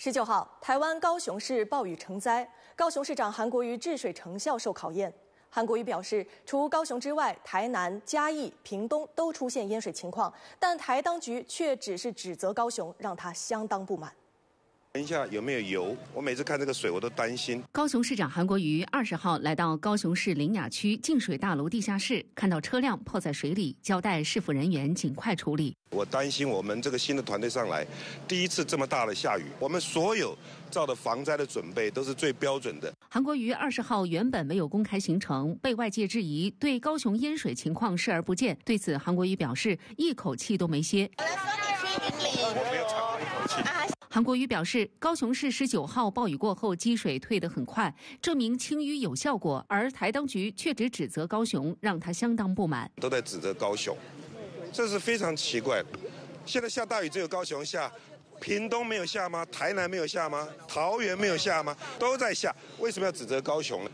十九号，台湾高雄市暴雨成灾，高雄市长韩国瑜治水成效受考验。韩国瑜表示，除高雄之外，台南、嘉义、屏东都出现淹水情况，但台当局却只是指责高雄，让他相当不满。等一下，有没有油？我每次看这个水，我都担心。高雄市长韩国瑜二十号来到高雄市林雅区净水大楼地下室，看到车辆泡在水里，交代市府人员尽快处理。我担心我们这个新的团队上来，第一次这么大的下雨，我们所有造的防灾的准备都是最标准的。韩国瑜二十号原本没有公开行程，被外界质疑对高雄淹水情况视而不见。对此，韩国瑜表示一口气都没歇。我没有喘过一口气。韩国瑜表示，高雄市十九号暴雨过后，积水退得很快，证明清淤有效果，而台当局却只指责高雄，让他相当不满。都在指责高雄，这是非常奇怪的。现在下大雨只有高雄下，屏东没有下吗？台南没有下吗？桃园没有下吗？都在下，为什么要指责高雄呢？